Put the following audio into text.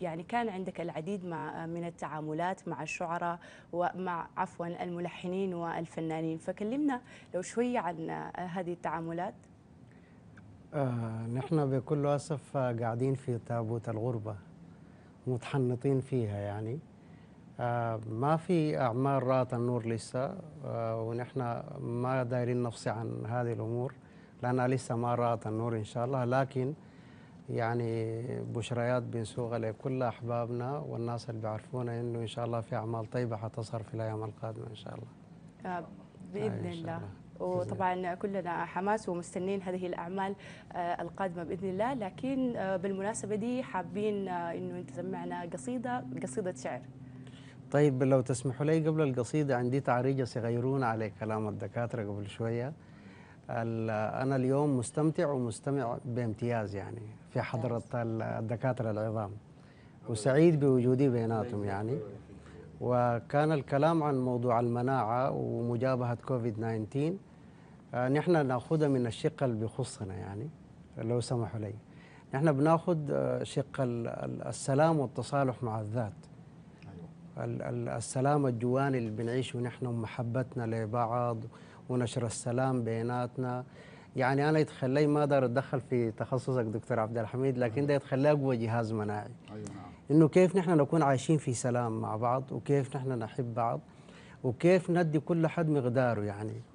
يعني كان عندك العديد مع من التعاملات مع الشعراء ومع عفوا الملحنين والفنانين فكلمنا لو شوية عن آه، هذه التعاملات آه نحن بكل أسف آه، قاعدين في تابوت الغربة متحنطين فيها يعني آه ما في أعمال رأت النور لسه آه ونحن ما دايرين نفسي عن هذه الأمور لأنها لسه ما رأت النور إن شاء الله لكن يعني بشريات بنسوقها لكل احبابنا والناس اللي بيعرفونا انه ان شاء الله في اعمال طيبه حتصر في الايام القادمه ان شاء الله. آه، باذن آه، الله. الله. وطبعا كلنا حماس ومستنين هذه الاعمال آه، القادمه باذن الله لكن بالمناسبه دي حابين انه انت تسمعنا قصيده قصيده شعر طيب لو تسمحوا لي قبل القصيده عندي تعريجه صغيرون على كلام الدكاتره قبل شويه أنا اليوم مستمتع ومستمع بامتياز يعني في حضرة الدكاترة العظام وسعيد بوجودي بيناتهم يعني وكان الكلام عن موضوع المناعة ومجابهة كوفيد 19 آه، نحن ناخذها من الشق اللي بيخصنا يعني لو سمحوا لي نحن بناخذ آه، شق السلام والتصالح مع الذات السلام الجواني اللي بنعيشه نحن ومحبتنا لبعض ونشر السلام بيناتنا يعني انا يتخلي ما اقدر اتدخل في تخصصك دكتور عبد الحميد لكن ده يتخلي اقوى جهاز مناعي ايوه نعم. انه كيف نحن نكون عايشين في سلام مع بعض وكيف نحن نحب بعض وكيف ندي كل حد مقداره يعني